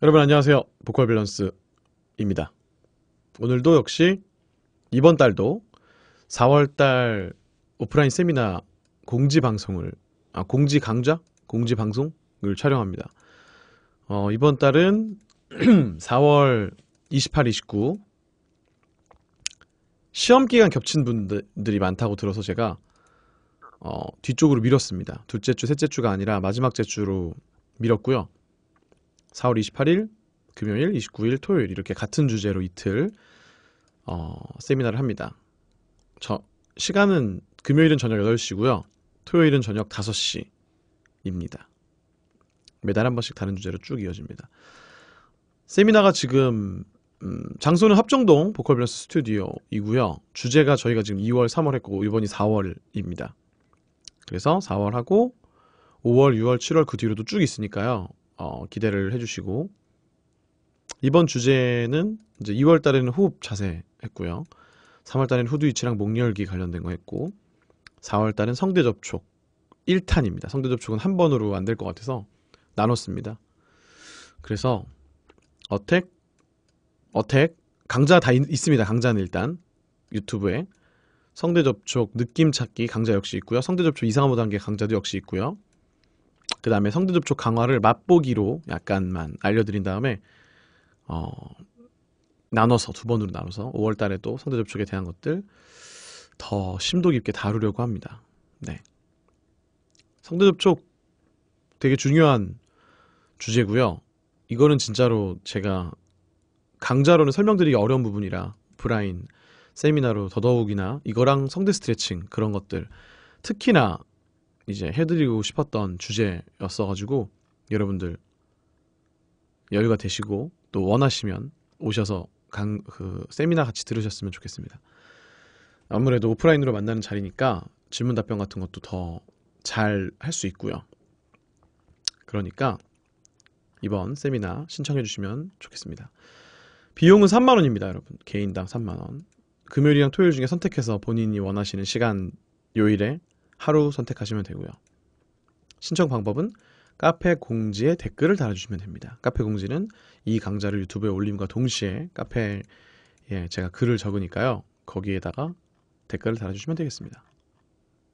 여러분 안녕하세요 보컬 밸런스입니다 오늘도 역시 이번 달도 4월달 오프라인 세미나 공지 방송을 아 공지 강좌? 공지 방송을 촬영합니다 어, 이번 달은 4월 28, 29 시험 기간 겹친 분들이 많다고 들어서 제가 어, 뒤쪽으로 밀었습니다 둘째 주, 셋째 주가 아니라 마지막 제 주로 밀었고요 4월 28일 금요일, 29일 토요일 이렇게 같은 주제로 이틀 어, 세미나를 합니다. 저 시간은 금요일은 저녁 8시고요. 토요일은 저녁 5시입니다. 매달 한 번씩 다른 주제로 쭉 이어집니다. 세미나가 지금 음, 장소는 합정동 보컬 밸런스 스튜디오이고요. 주제가 저희가 지금 2월, 3월 했고 이번이 4월입니다. 그래서 4월하고 5월, 6월, 7월 그 뒤로도 쭉 있으니까요. 어, 기대를 해주시고 이번 주제는 이제 2월 달에는 호흡 자세 했고요. 3월 달에는 후두위치랑 목열기 관련된 거 했고 4월 달은 성대 접촉 1탄입니다. 성대 접촉은 한 번으로 안 될 것 같아서 나눴습니다. 그래서 어택 어택 강좌 다 있, 습니다 강좌는 일단 유튜브에 성대 접촉 느낌 찾기 강좌 역시 있고요. 성대 접촉 이상한 단계 강좌도 역시 있고요. 그 다음에 성대 접촉 강화를 맛보기로 약간만 알려드린 다음에 어, 나눠서 두 번으로 나눠서 5월달에 또 성대 접촉에 대한 것들 더 심도 깊게 다루려고 합니다. 네, 성대 접촉 되게 중요한 주제고요. 이거는 진짜로 제가 강좌로는 설명드리기 어려운 부분이라 브라인 세미나로 더더욱이나 이거랑 성대 스트레칭 그런 것들 특히나 이제 해드리고 싶었던 주제였어가지고 여러분들 여유가 되시고 또 원하시면 오셔서 강, 그 세미나 같이 들으셨으면 좋겠습니다. 아무래도 오프라인으로 만나는 자리니까 질문 답변 같은 것도 더 잘 할 수 있고요. 그러니까 이번 세미나 신청해 주시면 좋겠습니다. 비용은 3만 원입니다, 여러분. 개인당 3만 원. 금요일이랑 토요일 중에 선택해서 본인이 원하시는 시간 요일에 하루 선택하시면 되고요. 신청 방법은 카페 공지에 댓글을 달아주시면 됩니다. 카페 공지는 이 강좌를 유튜브에 올림과 동시에 카페에 제가 글을 적으니까요. 거기에다가 댓글을 달아주시면 되겠습니다.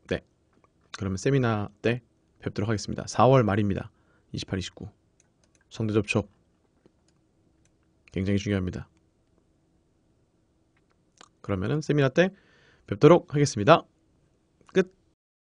네. 그러면 세미나 때 뵙도록 하겠습니다. 4월 말입니다. 28, 29. 성대 접촉. 굉장히 중요합니다. 그러면은 세미나 때 뵙도록 하겠습니다.